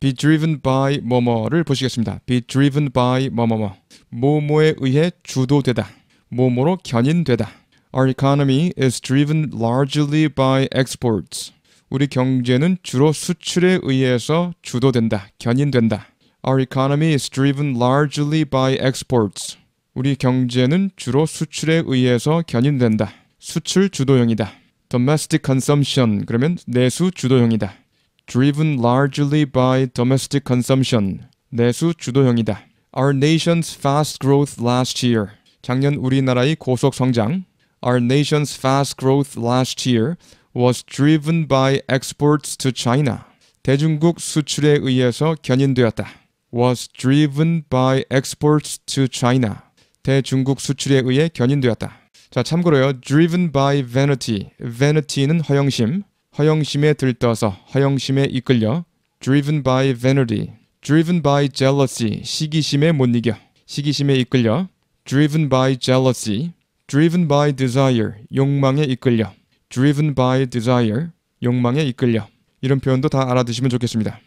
be driven by 뭐뭐를 보시겠습니다. be driven by 뭐뭐뭐. 뭐뭐에 의해 주도되다. 뭐뭐로 견인되다. Our economy is driven largely by exports. 우리 경제는 주로 수출에 의해서 주도된다. 견인된다. Our economy is driven largely by exports. 우리 경제는 주로 수출에 의해서 견인된다. 수출 주도형이다. domestic consumption 그러면 내수 주도형이다. driven largely by domestic consumption. 내수 주도형이다. Our nation's fast growth last year. 작년 우리나라의 고속 성장. Our nation's fast growth last year was driven by exports to China. 대중국 수출에 의해서 견인되었다. was driven by exports to China. 대중국 수출에 의해 견인되었다. 자, 참고로요. driven by vanity. vanity는 허영심. 허영심에 들떠서 허영심에 이끌려 driven by vanity, driven by jealousy, 시기심에 못 이겨 시기심에 이끌려 driven by jealousy, driven by desire, 욕망에 이끌려 driven by desire, 욕망에 이끌려 이런 표현도 다 알아두시면 좋겠습니다.